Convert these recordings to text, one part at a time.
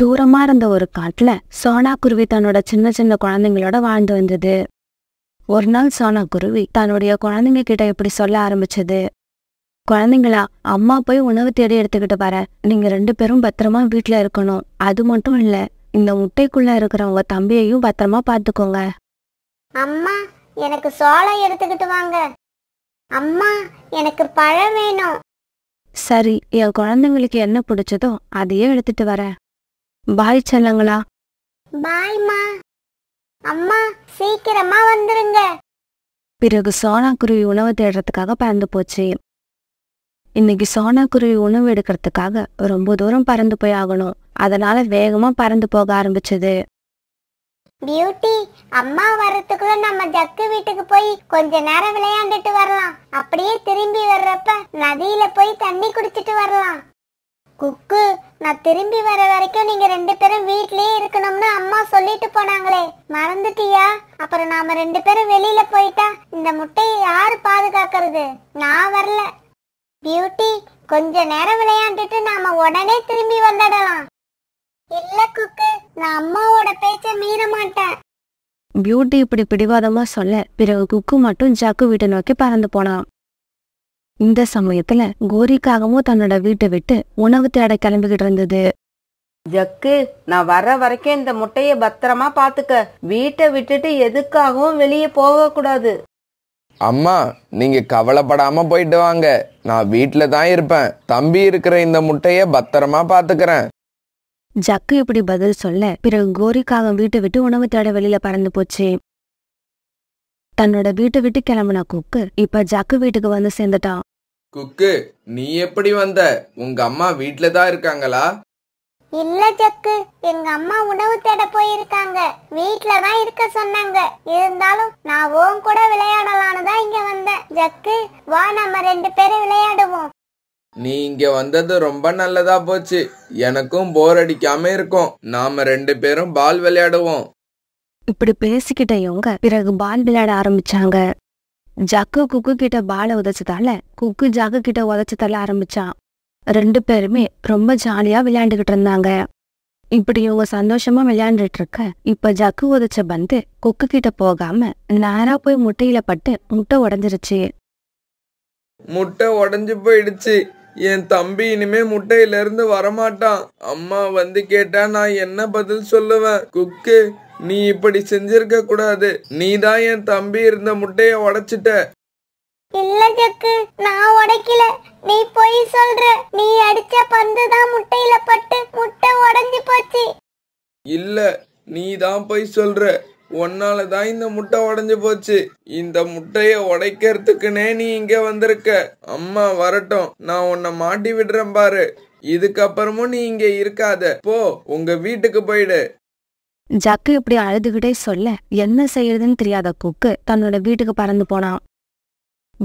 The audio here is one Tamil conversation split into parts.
தூரமா இருந்த ஒரு காட்டுல சோனா குருவி தன்னோட சின்ன சின்ன குழந்தைங்களோட வாழ்ந்து வந்தது ஒரு நாள் சோனா குருவி தன்னுடைய குழந்தைங்க கிட்ட இப்படி சொல்ல ஆரம்பிச்சது குழந்தைங்களா அம்மா போய் உணவு தேடி எடுத்துக்கிட்டு வர நீங்க ரெண்டு பேரும் பத்திரமா வீட்டுல இருக்கணும் அது மட்டும் இல்ல இந்த முட்டைக்குள்ள இருக்கிற உங்க தம்பியையும் பத்திரமா பாத்துக்கோங்க அம்மா எனக்கு சோளம் எடுத்துக்கிட்டு வாங்க அம்மா எனக்கு பழம் வேணும் சரி என் குழந்தைங்களுக்கு என்ன பிடிச்சதோ அதையே எடுத்துட்டு வரேன் பாய் செல்லங்களா பாய்மா அம்மா சீக்கிரமா வந்துருங்க பிறகு சோனாக்குருவி உணவு தேடுறதுக்காக பறந்து போச்சு இன்னைக்கு சோனாக்குருவி உணவு எடுக்கிறதுக்காக ரொம்ப தூரம் பறந்து போய் ஆகணும் அதனால வேகமா பறந்து போக ஆரம்பிச்சது பியூட்டி அம்மா வர்றதுக்குள்ள நம்ம ஜக்கு வீட்டுக்கு போய் கொஞ்ச நேரம் விளையாண்டுட்டு வரலாம் அப்படியே திரும்பி வர்றப்ப நதியில போய் தண்ணி குடிச்சிட்டு வரலாம் குக்கு நான் திரும்பி வர வரைக்கும் நீங்க ரெண்டு பேரும் வீட்லயே இருக்கணும்னு அம்மா சொல்லிட்டு போனாங்களே மறந்துட்டியா அப்புறம் நாம ரெண்டு பேரும் வெளியில போயிட்டா இந்த முட்டையை யாரு பாதுகாக்கிறது நான் வரல பியூட்டி கொஞ்ச நேரம் விளையாண்டுட்டு நாம உடனே திரும்பி வந்துடலாம் இல்ல குக்கு நான் அம்மாவோட பேச்ச மீற மாட்டேன் பியூட்டி இப்படி பிடிவாதமா சொல்ல பிறகு குக்கு மட்டும் ஜாக்கு வீட்டை நோக்கி பறந்து போனான் இந்த சமயத்துல கோரிக்காகவும் தன்னோட வீட்டை விட்டு உணவு தேட கிளம்பிக்கிட்டு இருந்தது ஜக்கு நான் வர்ற வரைக்கும் இந்த முட்டைய பத்திரமா பாத்துக்க வீட்டை விட்டுட்டு எதுக்காகவும் வெளியே போக கூடாது அம்மா நீங்க கவலைப்படாம போயிட்டு வாங்க நான் வீட்ல தான் இருப்பேன் தம்பி இருக்கிற இந்த முட்டைய பத்திரமா பாத்துக்கிறேன் ஜக்கு இப்படி பதில் சொல்ல பிறகு கோரிக்காக வீட்டை விட்டு உணவு தேட வெளியில பறந்து போச்சு தன்னோட வீட்டை விட்டு கிளம்புன குக்கு இப்ப ஜாக்கு வீட்டுக்கு வந்து சேர்ந்துட்டான் குக்கு நீ எப்படி வந்த உங்க அம்மா வீட்ல தான் இருக்காங்களா இல்ல ஜக்கு எங்க அம்மா உணவு தேட போயிருக்காங்க வீட்ல தான் இருக்க சொன்னாங்க இருந்தாலும் நான் ஓம் கூட விளையாடலான்னு தான் இங்க வந்தேன் ஜக்கு வா நம்ம ரெண்டு பேரும் விளையாடுவோம் நீ இங்க வந்தது ரொம்ப நல்லதா போச்சு எனக்கும் போர் அடிக்காம இருக்கும் நாம ரெண்டு பேரும் பால் விளையாடுவோம் இப்படி பேசிக்கிட்ட இவங்க பிறகு பால் விளையாட ஆரம்பிச்சாங்க ஜக்கு குக்கு கிட்ட பாலை உதச்சதால குக்கு ஜக்கு கிட்ட உதச்சதால ஆரம்பிச்சான் ரெண்டு பேருமே ரொம்ப ஜாலியா விளையாண்டுகிட்டு இருந்தாங்க இப்படி இவங்க சந்தோஷமா விளையாண்டுட்டு இருக்க இப்ப ஜக்கு உதச்ச பந்து குக்கு கிட்ட போகாம நேரா போய் முட்டையில பட்டு முட்டை உடஞ்சிருச்சு முட்டை உடஞ்சு போயிடுச்சு என் தம்பி இனிமே முட்டையில இருந்து வரமாட்டான் அம்மா வந்து கேட்டா நான் என்ன பதில் சொல்லுவேன் குக்கு நீ இப்படி செஞ்சிருக்க கூடாது நீ தான் என் தம்பி இருந்த முட்டைய உடைச்சிட்ட இல்ல ஜக்கு நான் உடைக்கல நீ போய் சொல்ற நீ அடிச்ச பந்து தான் முட்டையில பட்டு முட்டை உடைஞ்சு போச்சு இல்ல நீ தான் பொய் சொல்ற உன்னால தான் இந்த முட்டை உடஞ்சு போச்சு இந்த முட்டைய உடைக்கிறதுக்குனே நீ இங்க வந்திருக்க அம்மா வரட்டும் நான் உன்னை மாட்டி விடுறேன் பாரு இதுக்கப்புறமும் நீ இங்க இருக்காத போ உங்க வீட்டுக்கு போயிடு ஜக்கு இப்படி அழுதுகிட்டே சொல்ல என்ன செய்யறதுன்னு தெரியாத குக்கு தன்னோட வீட்டுக்கு பறந்து போனான்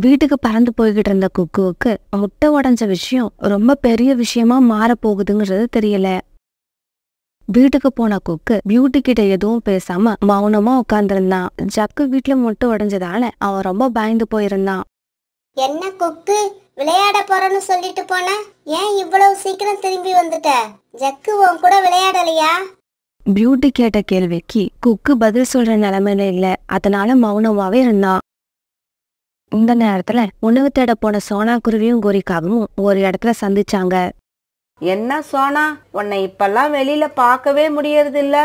வீட்டுக்கு பறந்து போய்கிட்டு இருந்த குக்குவுக்கு முட்டை உடஞ்ச விஷயம் ரொம்ப பெரிய விஷயமா மாறப்போகுதுங்கிறது தெரியல வீட்டுக்கு போன குக்கு பியூட்டி கிட்ட எதுவும் பேசாம மௌனமா உட்காந்துருந்தான் ஜக்கு வீட்டுல முட்டை உடஞ்சதால அவன் ரொம்ப பயந்து போயிருந்தான் என்ன குக்கு விளையாட போறன்னு சொல்லிட்டு போன ஏன் இவ்வளவு சீக்கிரம் திரும்பி வந்துட்ட ஜக்கு உன் கூட விளையாடலையா பியூட்டி கேட்ட கேள்விக்கு குக்கு பதில் சொல்ற நிலைமையில இல்லை அதனால மௌனமாவே இருந்தான் இந்த நேரத்துல உணவு தேட போன சோனா குருவியும் கோரிக்காவும் ஒரு இடத்துல சந்திச்சாங்க என்ன சோனா உன்னை இப்பெல்லாம் வெளியில பார்க்கவே முடியறது இல்ல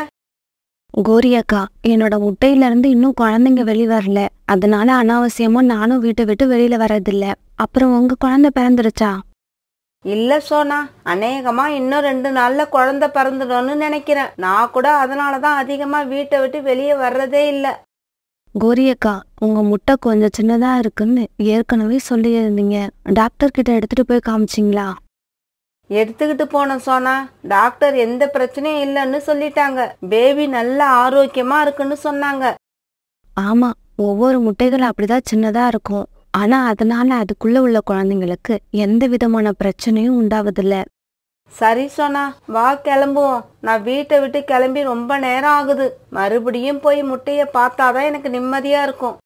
அக்கா என்னோட முட்டையில இருந்து இன்னும் குழந்தைங்க வெளியே வரல அதனால அனாவசியமா நானும் வீட்டை விட்டு வெளியில வர்றதில்ல அப்புறம் உங்க குழந்தை பிறந்துருச்சா இல்லை சோனா அநேகமாக இன்னும் ரெண்டு நாளில் குழந்த பிறந்துடும்னு நினைக்கிறேன் நான் கூட அதனால தான் அதிகமாக வீட்டை விட்டு வெளியே வர்றதே இல்லை கோரியக்கா உங்க முட்டை கொஞ்சம் சின்னதா இருக்குன்னு ஏற்கனவே சொல்லியிருந்தீங்க டாக்டர் கிட்ட எடுத்துட்டு போய் காமிச்சிங்களா எடுத்துக்கிட்டு போனோம் சோனா டாக்டர் எந்த பிரச்சனையும் இல்லைன்னு சொல்லிட்டாங்க பேபி நல்ல ஆரோக்கியமா இருக்குன்னு சொன்னாங்க ஆமா ஒவ்வொரு முட்டைகளும் அப்படிதான் சின்னதா இருக்கும் ஆனால் அதனால் அதுக்குள்ளே உள்ள குழந்தைங்களுக்கு எந்த விதமான பிரச்சனையும் உண்டாவதில்லை சரி சோனா வா கிளம்புவோம் நான் வீட்டை விட்டு கிளம்பி ரொம்ப நேரம் ஆகுது மறுபடியும் போய் முட்டையை பார்த்தாதான் எனக்கு நிம்மதியா இருக்கும்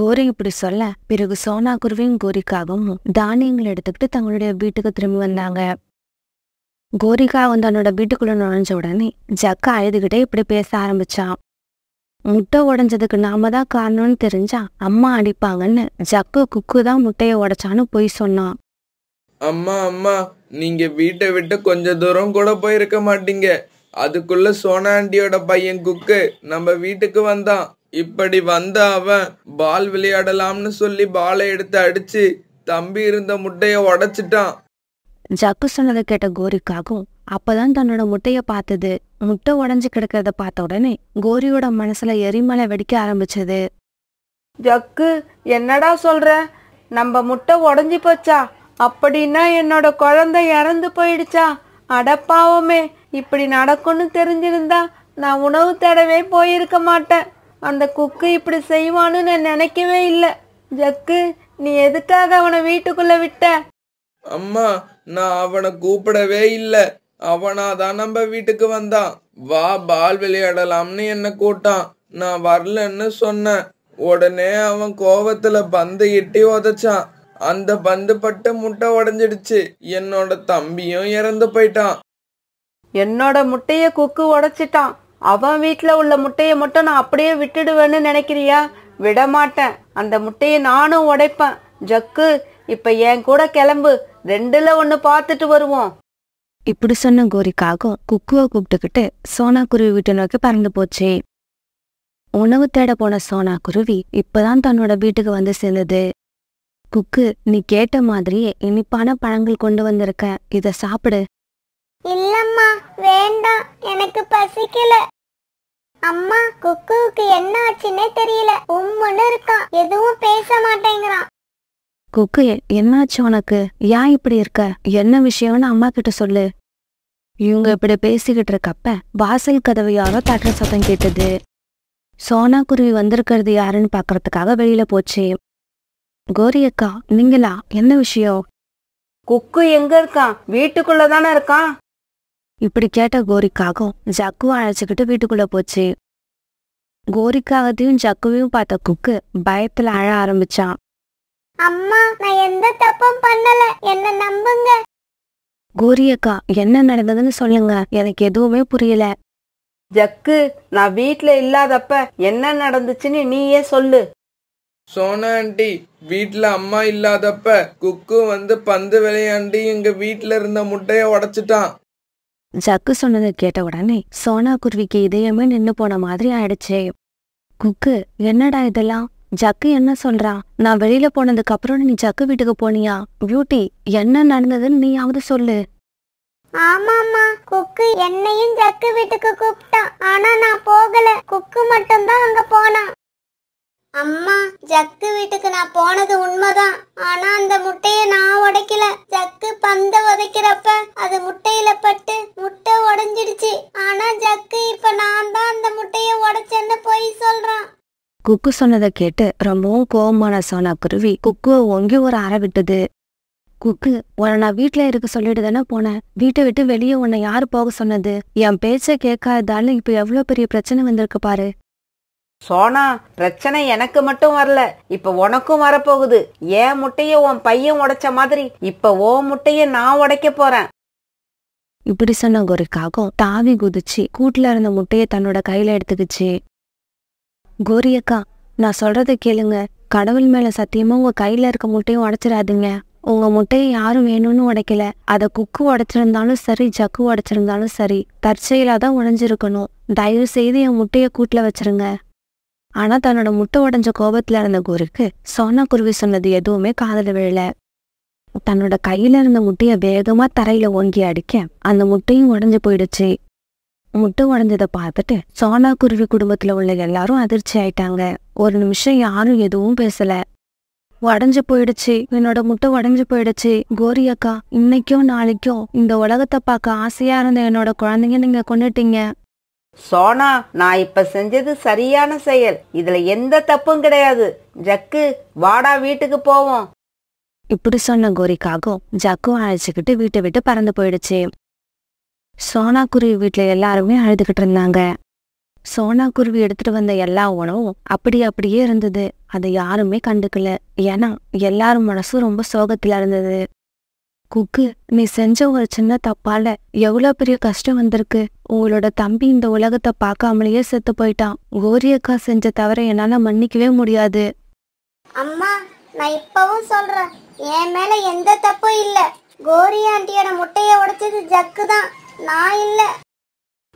கோரி இப்படி சொல்ல பிறகு சோனா குருவியும் கோரிக்காகவும் தானியங்களை எடுத்துக்கிட்டு தங்களுடைய வீட்டுக்கு திரும்பி வந்தாங்க கோரிக்கா வந்து தன்னோட வீட்டுக்குள்ள நுழைஞ்ச உடனே ஜக்கா அழுதுகிட்டே இப்படி பேச ஆரம்பிச்சான் முட்டை உடஞ்சதுக்கு நாம தான் காரணம்னு தெரிஞ்சா அம்மா அடிப்பாங்கன்னு ஜக்கு குக்கு தான் முட்டையை உடைச்சான்னு போய் சொன்னான் அம்மா அம்மா நீங்க வீட்டை விட்டு கொஞ்ச தூரம் கூட போயிருக்க மாட்டீங்க அதுக்குள்ள சோனாண்டியோட பையன் குக்கு நம்ம வீட்டுக்கு வந்தான் இப்படி வந்த அவன் பால் விளையாடலாம்னு சொல்லி பாலை எடுத்து அடிச்சு தம்பி இருந்த முட்டைய உடைச்சிட்டான் ஜக்கு சொன்னதை கேட்ட கோரிக்காகவும் அப்பதான் தன்னோட முட்டைய பார்த்தது முட்டை உடஞ்சு கிடக்கிறத பார்த்த உடனே கோரியோட மனசுல எரிமலை வெடிக்க ஆரம்பிச்சது ஜக்கு என்னடா சொல்ற நம்ம முட்டை உடஞ்சி போச்சா அப்படின்னா என்னோட குழந்தை இறந்து போயிடுச்சா அடப்பாவமே இப்படி நடக்கும்னு தெரிஞ்சிருந்தா நான் உணவு தேடவே போயிருக்க மாட்டேன் அந்த குக்கு இப்படி செய்வான்னு நான் நினைக்கவே இல்லை ஜக்கு நீ எதுக்காக அவனை வீட்டுக்குள்ள விட்ட அம்மா நான் அவனை கூப்பிடவே இல்லை தான் நம்ம வீட்டுக்கு வந்தான் வா பால் விளையாடலாம்னு என்ன கூட்டான் நான் வரலன்னு சொன்னேன் உடனே அவன் கோவத்துல பந்து இட்டி உதச்சான் அந்த பந்து பட்டு முட்டை உடஞ்சிடுச்சு என்னோட தம்பியும் இறந்து போயிட்டான் என்னோட முட்டைய குக்கு உடைச்சிட்டான் அவன் வீட்டுல உள்ள முட்டைய மட்டும் நான் அப்படியே விட்டுடுவேன்னு நினைக்கிறியா விடமாட்டேன் அந்த முட்டையை நானும் உடைப்பேன் ஜக்கு இப்ப என் கூட கிளம்பு ரெண்டுல ஒன்னு பாத்துட்டு வருவோம் இப்படி சொன்ன கோரிக்காக குக்குவை கூப்பிட்டுக்கிட்டு சோனா குருவி வீட்டு நோக்கி பறந்து போச்சு உணவு தேட போன சோனா குருவி இப்பதான் தன்னோட வீட்டுக்கு வந்து சேர்ந்தது குக்கு நீ கேட்ட மாதிரியே இனிப்பான பழங்கள் கொண்டு வந்திருக்க இத சாப்பிடு இல்லம்மா வேண்டாம் எனக்கு பசிக்கல அம்மா குக்குவுக்கு என்ன ஆச்சுன்னே தெரியல உம்முன்னு இருக்கான் எதுவும் பேச மாட்டேங்கிறான் குக்கு என்னாச்சு உனக்கு ஏன் இப்படி இருக்க என்ன விஷயம்னு அம்மா கிட்ட சொல்லு இவங்க இப்படி பேசிக்கிட்டு இருக்கப்ப வாசல் கதவு யாரோ தட்டுற சத்தம் கேட்டது சோனா குருவி வந்திருக்கிறது யாருன்னு பாக்குறதுக்காக வெளியில போச்சு கோரி அக்கா நீங்களா என்ன விஷயம் குக்கு எங்க இருக்கான் வீட்டுக்குள்ள தானே இருக்கான் இப்படி கேட்ட கோரிக்காகவும் ஜக்குவை அழைச்சிக்கிட்டு வீட்டுக்குள்ள போச்சு கோரிக்காகத்தையும் ஜக்குவையும் பார்த்த குக்கு பயத்துல அழ ஆரம்பிச்சான் அம்மா நான் எந்த தப்பும் பண்ணல என்ன நம்புங்க கோரி அக்கா என்ன நடந்ததுன்னு சொல்லுங்க எனக்கு எதுவுமே புரியல ஜக்கு நான் வீட்ல இல்லாதப்ப என்ன நடந்துச்சுன்னு நீயே சொல்லு சோனா ஆண்டி வீட்ல அம்மா இல்லாதப்ப குக்கு வந்து பந்து விளையாண்டி எங்க வீட்ல இருந்த முட்டைய உடைச்சிட்டான் ஜக்கு சொன்னதை கேட்ட உடனே சோனா குருவிக்கு இதயமே நின்னு போன மாதிரி ஆயிடுச்சே குக்கு என்னடா இதெல்லாம் ஜக்கு என்ன சொல்றான் நான் வெளியில போனதுக்கு அப்புறம் நீ ஜக்கு வீட்டுக்கு போனியா பியூட்டி என்ன நடந்ததுன்னு நீயாவது சொல்லு ஆமாமா குக்கு என்னையும் ஜக்கு வீட்டுக்கு கூப்பிட்டான் ஆனா நான் போகல குக்கு மட்டும்தான் தான் அங்க போனான் அம்மா ஜக்கு வீட்டுக்கு நான் போனது உண்மைதான் ஆனா அந்த முட்டைய நான் உடைக்கல ஜக்கு பந்த உதைக்கிறப்ப அது முட்டையில பட்டு முட்டை உடைஞ்சிடுச்சு ஆனா ஜக்கு இப்ப நான் தான் அந்த முட்டைய உடைச்சேன்னு போய் சொல்றான் குக்கு சொன்னதை கேட்டு ரொம்பவும் கோபமான சோனா குருவி குக்குவை ஒங்கி ஒரு அற விட்டது குக்கு உன்னை நான் வீட்டில் இருக்க சொல்லிட்டு தானே போனேன் வீட்டை விட்டு வெளியே உன்னை யார் போக சொன்னது என் பேச்சை கேட்காதால இப்போ எவ்வளோ பெரிய பிரச்சனை வந்திருக்கு பாரு சோனா பிரச்சனை எனக்கு மட்டும் வரல இப்ப உனக்கும் வரப்போகுது ஏன் முட்டைய உன் பையன் உடைச்ச மாதிரி இப்ப ஓ முட்டைய நான் உடைக்க போறேன் இப்படி சொன்ன ஒரு காகம் தாவி குதிச்சு கூட்டுல இருந்த முட்டையை தன்னோட கையில எடுத்துக்கிச்சு கோரியக்கா நான் சொல்கிறத கேளுங்க கடவுள் மேலே சத்தியமாக உங்கள் கையில் இருக்க முட்டையும் உடச்சிடாதுங்க உங்கள் முட்டையை யாரும் வேணும்னு உடைக்கல அதை குக்கு உடைச்சிருந்தாலும் சரி ஜக்கு உடைச்சிருந்தாலும் சரி தற்செயலாக தான் உடஞ்சிருக்கணும் தயவு செய்து என் முட்டையை கூட்டில் வச்சிருங்க ஆனால் தன்னோட முட்டை உடஞ்ச கோபத்தில் இருந்த குருக்கு சோனா குருவி சொன்னது எதுவுமே காதல விழல தன்னோட கையில இருந்த முட்டையை வேகமாக தரையில் ஓங்கி அடிக்க அந்த முட்டையும் உடஞ்சு போயிடுச்சு முட்டை உடஞ்சதை பார்த்துட்டு சோனா குருவி குடும்பத்துல உள்ள எல்லாரும் அதிர்ச்சி ஆயிட்டாங்க ஒரு நிமிஷம் யாரும் எதுவும் பேசல உடஞ்சு போயிடுச்சு என்னோட முட்டை உடஞ்சு போயிடுச்சு கோரி அக்கா இன்னைக்கும் நாளைக்கும் இந்த உலகத்தை பார்க்க ஆசையா இருந்த என்னோட குழந்தைங்க நீங்க கொண்டுட்டீங்க சோனா நான் இப்ப செஞ்சது சரியான செயல் இதுல எந்த தப்பும் கிடையாது ஜக்கு வாடா வீட்டுக்கு போவோம் இப்படி சொன்ன கோரிக்காகும் ஜக்கும் அழைச்சிக்கிட்டு வீட்டை விட்டு பறந்து போயிடுச்சு சோனா குருவி வீட்டில் எல்லாருமே அழுதுகிட்டு இருந்தாங்க சோனா குருவி எடுத்துட்டு வந்த எல்லா உணவும் அப்படி அப்படியே இருந்தது அதை யாருமே கண்டுக்கல ஏன்னா எல்லாரும் மனசும் ரொம்ப சோகத்தில் இருந்தது குக்கு நீ செஞ்ச ஒரு சின்ன தப்பால எவ்வளோ பெரிய கஷ்டம் வந்திருக்கு உங்களோட தம்பி இந்த உலகத்தை பார்க்காமலேயே செத்து போயிட்டான் கோரியக்கா செஞ்ச தவிர என்னால மன்னிக்கவே முடியாது அம்மா நான் இப்பவும் சொல்றேன் என் மேல எந்த தப்பும் இல்ல கோரி ஆண்டியோட உடைச்சது ஜக்கு தான் நான் இல்ல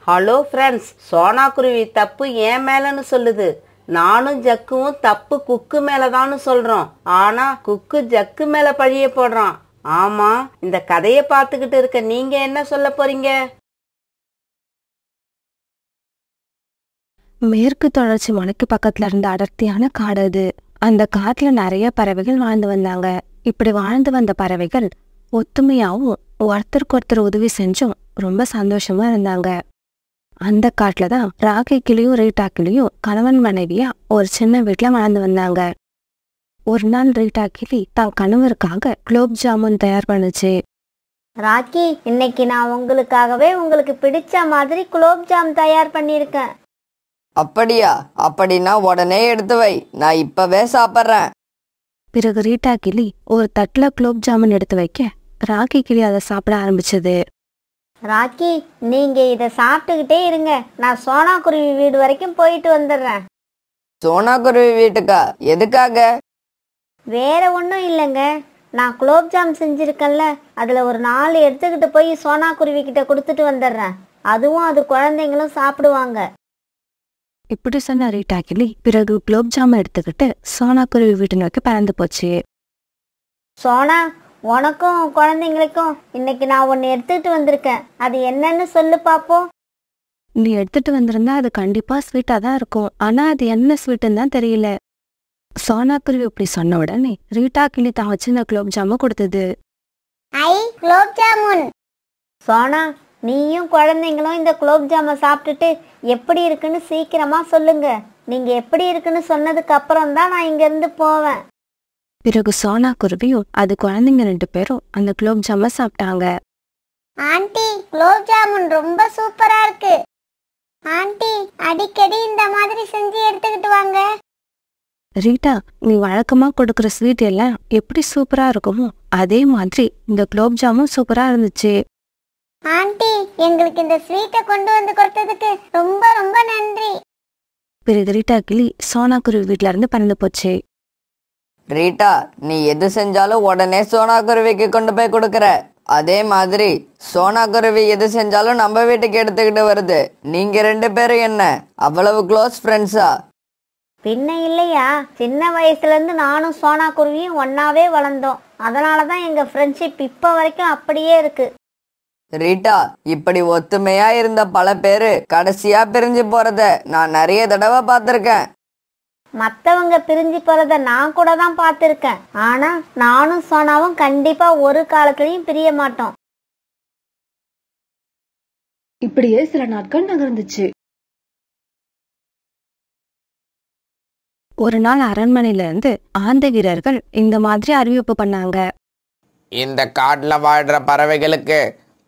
ஹலோ ஃப்ரெண்ட்ஸ் சோனா குருவி தப்பு ஏன் மேலன்னு சொல்லுது நானும் ஜக்குவும் தப்பு குக்கு மேலதான்னு சொல்றோம் ஆனா குக்கு ஜக்கு மேல பழிய போடுறான் ஆமா இந்த கதையை பார்த்துக்கிட்டு இருக்க நீங்க என்ன சொல்ல போறீங்க மேற்கு தொடர்ச்சி மலைக்கு பக்கத்துல இருந்த அடர்த்தியான காடு அது அந்த காட்டுல நிறைய பறவைகள் வாழ்ந்து வந்தாங்க இப்படி வாழ்ந்து வந்த பறவைகள் ஒத்துமையாவும் ஒருத்தருக்கு ஒருத்தர் உதவி செஞ்சும் ரொம்ப சந்தோஷமா இருந்தாங்க அந்த காட்டில் தான் கிளியும் ரீட்டா கிளியும் கணவன் மனைவியா ஒரு சின்ன வீட்டில் வளர்ந்து வந்தாங்க ஒரு நாள் ரீட்டா கிளி தான் கணவருக்காக குலோப் ஜாமுன் தயார் பண்ணுச்சு ராக்கி இன்னைக்கு நான் உங்களுக்காகவே உங்களுக்கு பிடிச்ச மாதிரி குலோப் ஜாம் தயார் பண்ணியிருக்கேன் அப்படியா அப்படின்னா உடனே எடுத்து வை நான் இப்பவே சாப்பிட்றேன் பிறகு ரீட்டா கிளி ஒரு தட்டில் குலோப் ஜாமுன் எடுத்து வைக்க ராக்கி கிளி அதை சாப்பிட ஆரம்பிச்சது ராக்கி நீங்க இத சாப்பிட்டுக்கிட்டே இருங்க நான் சோனா குருவி வீடு வரைக்கும் போயிட்டு வந்துடுறேன் சோனா குருவி வீட்டுக்கா எதுக்காக வேற ஒன்றும் இல்லைங்க நான் குலோப்ஜாம் செஞ்சிருக்கேன்ல அதில் ஒரு நாலு எடுத்துக்கிட்டு போய் சோனா குருவி கிட்ட கொடுத்துட்டு வந்துடுறேன் அதுவும் அது குழந்தைங்களும் சாப்பிடுவாங்க இப்படி சொன்ன ரீட்டா கிளி பிறகு குலோப்ஜாம் எடுத்துக்கிட்டு சோனா குருவி வீட்டு நோக்கி பறந்து போச்சு சோனா உனக்கும் குழந்தைங்களுக்கும் இன்னைக்கு நான் ஒன்று எடுத்துட்டு வந்திருக்கேன் அது என்னன்னு சொல்லு பாப்போம் நீ எடுத்துட்டு வந்திருந்தா அது கண்டிப்பா ஸ்வீட்டா தான் இருக்கும் ஆனா அது என்ன ஸ்வீட்டுன்னு தான் தெரியல சோனா குருவி இப்படி சொன்ன உடனே ரீட்டா கிளி தான் வச்சிருந்த குலோப் ஜாமு கொடுத்தது ஐ குலோப் ஜாமுன் சோனா நீயும் குழந்தைங்களும் இந்த குலோப் ஜாம சாப்பிட்டுட்டு எப்படி இருக்குன்னு சீக்கிரமா சொல்லுங்க நீங்க எப்படி இருக்குன்னு சொன்னதுக்கு அப்புறம் தான் நான் இங்க இருந்து போவேன் பிறகு சோனா குருவியும் அது குழந்தைங்க ரெண்டு பேரும் அந்த குலோப் ஜாம சாப்பிட்டாங்க ஆண்டி குலோப் ஜாமுன் ரொம்ப சூப்பரா இருக்கு ஆண்டி அடிக்கடி இந்த மாதிரி செஞ்சு எடுத்துக்கிட்டு வாங்க ரீட்டா நீ வழக்கமா கொடுக்குற ஸ்வீட் எல்லாம் எப்படி சூப்பரா இருக்குமோ அதே மாதிரி இந்த குலோப் ஜாமும் சூப்பரா இருந்துச்சு ஆண்டி எங்களுக்கு இந்த ஸ்வீட்டை கொண்டு வந்து கொடுத்ததுக்கு ரொம்ப ரொம்ப நன்றி பிறகு ரீட்டா கிளி சோனா குருவி வீட்ல இருந்து பறந்து போச்சு ரீட்டா நீ எது செஞ்சாலும் உடனே சோனா குருவிக்கு கொண்டு போய் கொடுக்குற அதே மாதிரி சோனா குருவி எது செஞ்சாலும் நம்ம வீட்டுக்கு எடுத்துக்கிட்டு வருது நீங்க ரெண்டு பேரும் என்ன அவ்வளவு க்ளோஸ் ஃப்ரெண்ட்ஸா பின்ன இல்லையா சின்ன வயசுலேருந்து நானும் சோனா குருவியும் ஒன்னாவே வளர்ந்தோம் அதனால தான் எங்கள் ஃப்ரெண்ட்ஷிப் இப்போ வரைக்கும் அப்படியே இருக்கு ரீட்டா இப்படி ஒத்துமையா இருந்த பல பேரு கடைசியா பிரிஞ்சு போறத நான் நிறைய தடவை பார்த்துருக்கேன் மத்தவங்க பிரிஞ்சு போறத நான் கூட தான் பார்த்துருக்கேன் ஆனா நானும் சோனாவும் கண்டிப்பா ஒரு காலத்திலயும் பிரிய மாட்டோம் இப்படியே சில நாட்கள் நகர்ந்துச்சு ஒரு நாள் இருந்து ஆந்த வீரர்கள் இந்த மாதிரி அறிவிப்பு பண்ணாங்க இந்த காட்டுல வாழ்ற பறவைகளுக்கு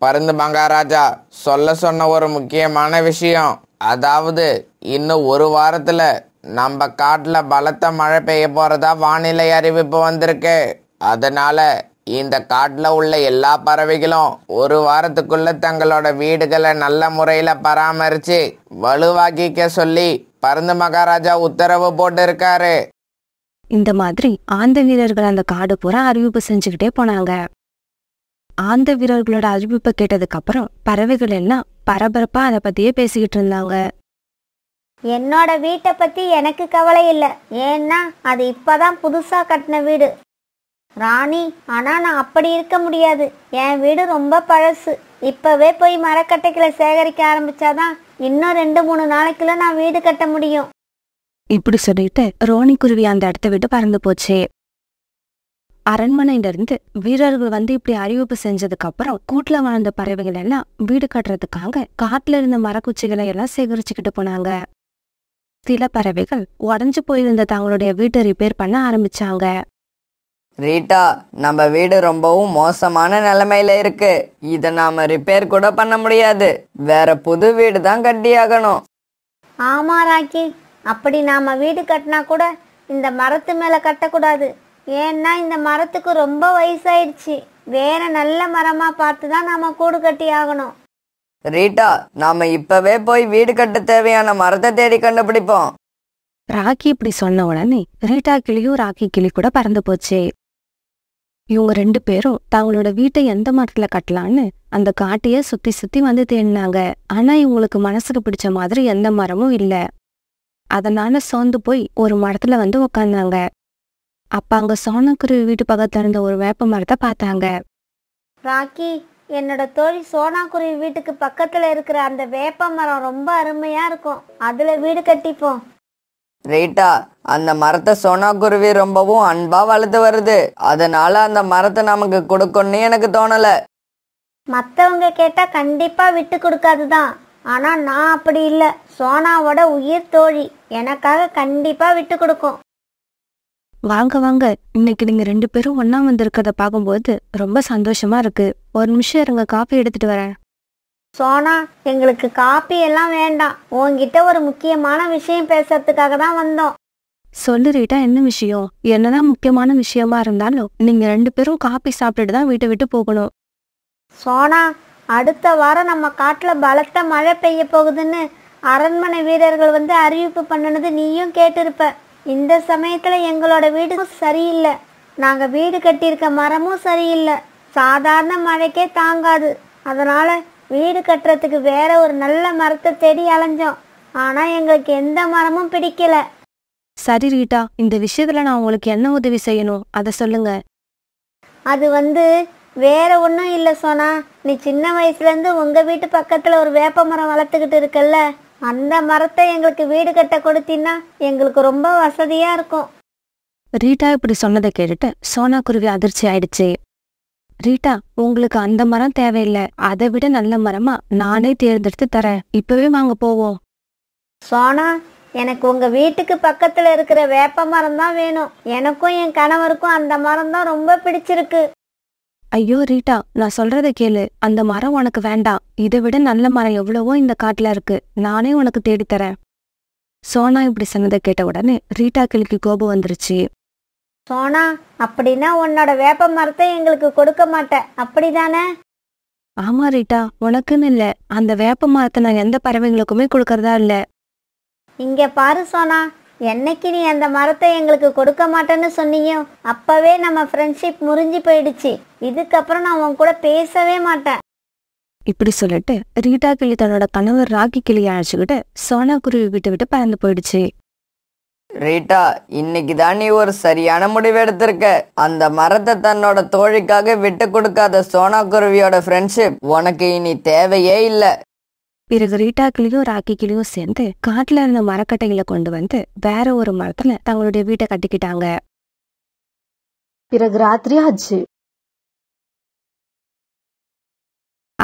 பருந்து மகாராஜா சொல்ல சொன்ன ஒரு முக்கியமான விஷயம் அதாவது இன்னும் ஒரு வாரத்துல நம்ம காட்டில் பலத்த மழை பெய்ய போகிறதா வானிலை அறிவிப்பு வந்திருக்கு அதனால் இந்த காட்டில் உள்ள எல்லா பறவைகளும் ஒரு வாரத்துக்குள்ள தங்களோட வீடுகளை நல்ல முறையில் பராமரித்து வலுவாக்கிக்க சொல்லி பருந்து மகாராஜா உத்தரவு போட்டிருக்காரு இந்த மாதிரி ஆந்த வீரர்கள் அந்த காடு பூரா அறிவிப்பு செஞ்சுக்கிட்டே போனாங்க ஆந்த வீரர்களோட அறிவிப்பை கேட்டதுக்கப்புறம் பறவைகள் எல்லாம் பரபரப்பாக அதை பற்றியே பேசிக்கிட்டு இருந்தாங்க என்னோட வீட்டை பற்றி எனக்கு கவலை இல்லை ஏன்னா அது இப்பதான் புதுசாக கட்டின வீடு ராணி ஆனால் நான் அப்படி இருக்க முடியாது என் வீடு ரொம்ப பழசு இப்போவே போய் மரக்கட்டைகளை சேகரிக்க ஆரம்பிச்சாதான் இன்னும் ரெண்டு மூணு நாளைக்குள்ள நான் வீடு கட்ட முடியும் இப்படி சொல்லிட்டு ரோனி குருவி அந்த இடத்த விட்டு பறந்து போச்சு அரண்மனையிலிருந்து வீரர்கள் வந்து இப்படி அறிவிப்பு செஞ்சதுக்கு அப்புறம் கூட்டுல வாழ்ந்த பறவைகள் எல்லாம் வீடு கட்டுறதுக்காக காட்டுல இருந்த மரக்குச்சிகளை எல்லாம் சேகரிச்சுக்கிட்டு போனாங்க சில பறவைகள் உடஞ்சு போயிருந்த தங்களுடைய வீட்டை ரிப்பேர் பண்ண ஆரம்பிச்சாங்க ரீட்டா நம்ம வீடு ரொம்பவும் மோசமான நிலைமையில இருக்கு இதை நாம ரிப்பேர் கூட பண்ண முடியாது வேற புது வீடு தான் கட்டியாகணும் ஆமா ராக்கி அப்படி நாம வீடு கட்டினா கூட இந்த மரத்து மேல கட்டக்கூடாது ஏன்னா இந்த மரத்துக்கு ரொம்ப வயசாயிடுச்சு வேற நல்ல மரமா பார்த்து தான் நாம கூடு கட்டி ஆகணும் ரீட்டா நாம இப்பவே போய் வீடு கட்ட தேவையான மரத்தை தேடி கண்டுபிடிப்போம் ராக்கி இப்படி சொன்ன உடனே ரீட்டா கிளியும் ராக்கி கிளி கூட பறந்து போச்சு இவங்க ரெண்டு பேரும் தங்களோட வீட்டை எந்த மரத்துல கட்டலான்னு அந்த காட்டைய சுத்தி சுத்தி வந்து தேடினாங்க ஆனா இவங்களுக்கு மனசுக்கு பிடிச்ச மாதிரி எந்த மரமும் இல்ல அதனால சோர்ந்து போய் ஒரு மரத்துல வந்து உக்காந்தாங்க அப்ப அங்க சோனக்குரு வீட்டு பக்கத்துல இருந்த ஒரு வேப்ப மரத்தை பார்த்தாங்க ராக்கி என்னோட தோழி சோனாக்குருவி வீட்டுக்கு பக்கத்துல இருக்கிற அந்த வேப்ப மரம் ரொம்ப அருமையா இருக்கும் அதுல வீடு கட்டிப்போம் ரைட்டா அந்த மரத்தை சோனாக்குருவி ரொம்பவும் அன்பா வளர்த்து வருது அதனால அந்த மரத்தை நமக்கு கொடுக்கணும்னு எனக்கு தோணல மத்தவங்க கேட்டா கண்டிப்பா விட்டு கொடுக்காதுதான் ஆனா நான் அப்படி இல்லை சோனாவோட உயிர் தோழி எனக்காக கண்டிப்பா விட்டு கொடுக்கும் வாங்க வாங்க இன்னைக்கு நீங்க ரெண்டு பேரும் ஒன்னா வந்திருக்கத பார்க்கும்போது ரொம்ப சந்தோஷமா இருக்கு ஒரு நிமிஷம் இருங்க காஃபி எடுத்துட்டு வரேன் சோனா எங்களுக்கு காப்பி எல்லாம் வேண்டாம் உங்ககிட்ட ஒரு முக்கியமான விஷயம் பேசுறதுக்காக தான் வந்தோம் சொல்லு ரீட்டா என்ன விஷயம் என்னதான் முக்கியமான விஷயமா இருந்தாலும் நீங்க ரெண்டு பேரும் காப்பி சாப்பிட்டுட்டு தான் வீட்டை விட்டு போகணும் சோனா அடுத்த வாரம் நம்ம காட்டுல பலத்த மழை பெய்ய போகுதுன்னு அரண்மனை வீரர்கள் வந்து அறிவிப்பு பண்ணனது நீயும் கேட்டிருப்ப இந்த சமயத்தில் எங்களோட வீடு சரியில்லை நாங்கள் வீடு கட்டியிருக்க மரமும் சரியில்லை சாதாரண மழைக்கே தாங்காது அதனால் வீடு கட்டுறதுக்கு வேற ஒரு நல்ல மரத்தை தேடி அலைஞ்சோம் ஆனால் எங்களுக்கு எந்த மரமும் பிடிக்கல சரி ரீட்டா இந்த விஷயத்தில் நான் உங்களுக்கு என்ன உதவி செய்யணும் அதை சொல்லுங்க அது வந்து வேற ஒன்றும் இல்லை சோனா நீ சின்ன வயசுலேருந்து உங்கள் வீட்டு பக்கத்தில் ஒரு வேப்ப மரம் வளர்த்துக்கிட்டு இருக்கல்ல அந்த மரத்தை எங்களுக்கு வீடு கட்ட கொடுத்தீங்கன்னா எங்களுக்கு ரொம்ப வசதியா இருக்கும் ரீட்டா இப்படி சொன்னதை கேட்டுட்டு சோனா குருவி அதிர்ச்சி ஆயிடுச்சு ரீட்டா உங்களுக்கு அந்த மரம் தேவையில்லை அதை விட நல்ல மரமா நானே தேர்ந்தெடுத்து தரேன் இப்பவே வாங்க போவோம் சோனா எனக்கு உங்க வீட்டுக்கு பக்கத்துல இருக்கிற வேப்ப மரம் தான் வேணும் எனக்கும் என் கணவருக்கும் அந்த மரம் தான் ரொம்ப பிடிச்சிருக்கு ஐயோ ரீட்டா நான் சொல்றத கேளு அந்த மரம் உனக்கு வேண்டாம் இதை விட நல்ல மரம் எவ்வளவோ இந்த காட்டுல இருக்கு நானே உனக்கு தேடித்தரேன் சோனா இப்படி சொன்னதை கேட்ட உடனே ரீட்டா கிளிக்கு கோபம் வந்துருச்சு சோனா அப்படின்னா உன்னோட வேப்ப மரத்தை எங்களுக்கு கொடுக்க மாட்டேன் அப்படிதானே ஆமா ரீட்டா உனக்குன்னு இல்ல அந்த வேப்ப மரத்தை நான் எந்த பறவைங்களுக்குமே கொடுக்கறதா இல்ல இங்க பாரு சோனா என்னைக்கு நீ அந்த மரத்தை எங்களுக்கு கொடுக்க மாட்டேன்னு சொன்னீங்க அப்பவே நம்ம ஃப்ரெண்ட்ஷிப் முறிஞ்சு போயிடுச்சு இதுக்கப்புறம் நான் உன் கூட பேசவே மாட்டேன் இப்படி சொல்லிட்டு ரீட்டா கிளி தன்னோட கணவர் ராக்கி கிளியை அழைச்சிக்கிட்டு சோனா குருவி விட்டு விட்டு பறந்து போயிடுச்சு ரீட்டா இன்னைக்கு தான் நீ ஒரு சரியான முடிவு எடுத்திருக்க அந்த மரத்தை தன்னோட தோழிக்காக விட்டு கொடுக்காத சோனா குருவியோட ஃப்ரெண்ட்ஷிப் உனக்கு இனி தேவையே இல்லை பிறகு ரீட்டா கிளியும் சேர்ந்து காட்டில் இருந்த மரக்கட்டைகளை கொண்டு வந்து வேற ஒரு மரத்துல தங்களுடைய வீட்டை கட்டிக்கிட்டாங்க பிறகு ராத்திரி ஆச்சு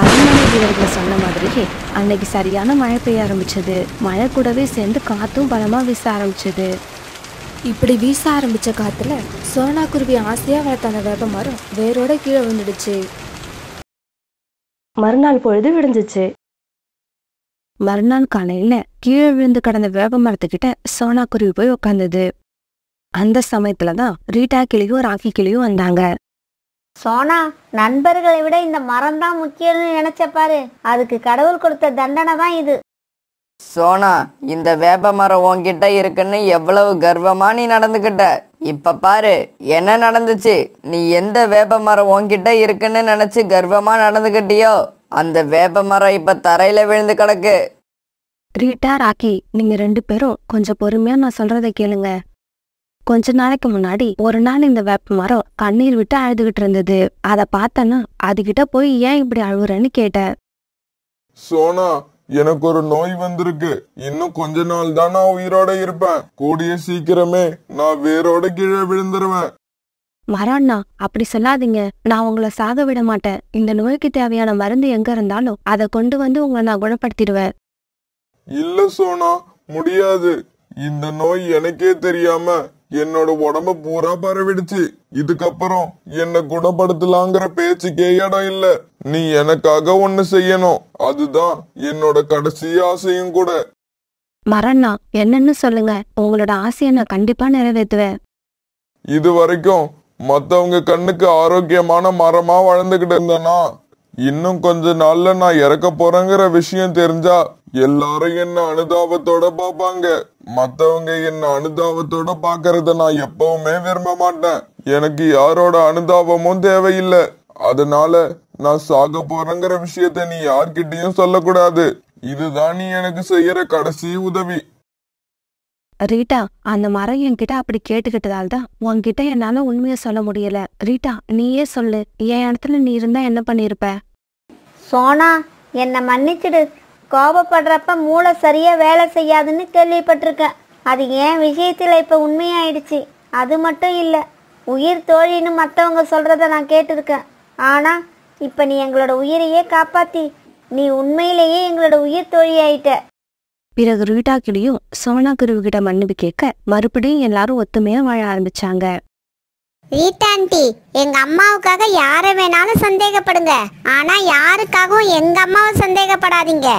அரண்மனை சொன்ன மாதிரியே அன்னைக்கு சரியான மழை பெய்ய ஆரம்பிச்சது மழை கூடவே சேர்ந்து காத்தும் பலமா வீச ஆரம்பிச்சது இப்படி வீச ஆரம்பிச்ச காத்துல சோனா குருவி ஆசையா வளர்த்த அந்த வேப்ப மரம் வேரோட கீழே விழுந்துடுச்சு மறுநாள் பொழுது விடிஞ்சிச்சு மறுநாள் காலையில கீழே விழுந்து கடந்த வேப்ப மரத்துக்கிட்ட சோனா குருவி போய் உக்காந்தது அந்த சமயத்துலதான் தான் ரீட்டா கிளியும் ராக்கி கிளியும் வந்தாங்க சோனா நண்பர்களை விட இந்த மரம் தான் முக்கியம்னு நினைச்ச பாரு அதுக்கு கடவுள் கொடுத்த தண்டனை தான் இது சோனா இந்த வேப மரம் உன்கிட்ட இருக்குன்னு எவ்வளவு கர்வமா நீ நடந்துகிட்ட இப்ப பாரு என்ன நடந்துச்சு நீ எந்த வேப மரம் உன்கிட்ட இருக்குன்னு நினைச்சு கர்வமா நடந்துகிட்டியோ அந்த வேப்ப மரம் இப்ப தரையில விழுந்து கிடக்கு ரீட்டார் ஆக்கி நீங்க ரெண்டு பேரும் கொஞ்சம் பொறுமையா நான் சொல்றதை கேளுங்க கொஞ்ச நாளைக்கு முன்னாடி ஒரு நாள் இந்த வேப்ப மரம் கண்ணீர் விட்டு அழுதுகிட்டு இருந்தது அதை பார்த்தேன்னா அதுகிட்ட போய் ஏன் இப்படி அழுகுறேன்னு கேட்டேன் சோனா எனக்கு ஒரு நோய் வந்திருக்கு இன்னும் கொஞ்ச நாள் தான் நான் உயிரோட இருப்பேன் கூடிய சீக்கிரமே நான் வேரோட கீழே விழுந்துருவேன் மரான்னா அப்படி சொல்லாதீங்க நான் உங்களை சாக விட மாட்டேன் இந்த நோய்க்கு தேவையான மருந்து எங்க இருந்தாலும் அதை கொண்டு வந்து உங்களை நான் குணப்படுத்திடுவேன் இல்ல சோனா முடியாது இந்த நோய் எனக்கே தெரியாம என்னோட உடம்ப பூரா பரவிடுச்சு இதுக்கப்புறம் என்ன குணப்படுத்தலாங்கிற பேச்சுக்கே இடம் இல்ல நீ எனக்காக ஒண்ணு செய்யணும் அதுதான் என்னோட கடைசி ஆசையும் கூட மரண்ணா என்னன்னு சொல்லுங்க உங்களோட ஆசையை நான் கண்டிப்பா நிறைவேற்றுவேன் இது வரைக்கும் மற்றவங்க கண்ணுக்கு ஆரோக்கியமான மரமா வளர்ந்துகிட்டு இருந்தனா இன்னும் கொஞ்ச நாள்ல நான் இறக்க போறேங்கிற விஷயம் தெரிஞ்சா எல்லாரும் என்ன அனுதாபத்தோட பாப்பாங்க மத்தவங்க என்ன அனுதாபத்தோட பாக்குறத நான் எப்பவுமே விரும்ப மாட்டேன் எனக்கு யாரோட அனுதாபமும் தேவையில்லை அதனால நான் சாக போறேங்கிற விஷயத்த நீ யார்கிட்டயும் சொல்லக்கூடாது இதுதான் நீ எனக்கு செய்யற கடைசி உதவி ரீட்டா அந்த மரம் என்கிட்ட அப்படி கேட்டுக்கிட்டதால்தான் தான் உன்கிட்ட என்னால உண்மையை சொல்ல முடியல ரீட்டா நீயே சொல்லு என் இடத்துல நீ இருந்தா என்ன பண்ணிருப்ப சோனா என்னை மன்னிச்சிடு கோபப்படுறப்ப மூளை சரியா வேலை செய்யாதுன்னு கேள்விப்பட்டிருக்கேன் அது ஏன் விஷயத்துல இப்ப உண்மையாயிடுச்சு அது மட்டும் இல்ல உயிர் தோழின்னு மற்றவங்க சொல்றத நான் கேட்டிருக்கேன் ஆனா இப்ப நீ எங்களோட உயிரையே காப்பாத்தி நீ உண்மையிலேயே எங்களோட உயிர் தோழி ஆயிட்ட பிறகு கிளியும் சோனா கிட்ட மன்னிப்பு கேட்க மறுபடியும் எல்லாரும் ஒத்துமையா வாழ ஆரம்பிச்சாங்க ரீட்டாண்டி எங்க அம்மாவுக்காக யாரை வேணாலும் சந்தேகப்படுங்க ஆனா யாருக்காகவும் எங்க அம்மாவை சந்தேகப்படாதீங்க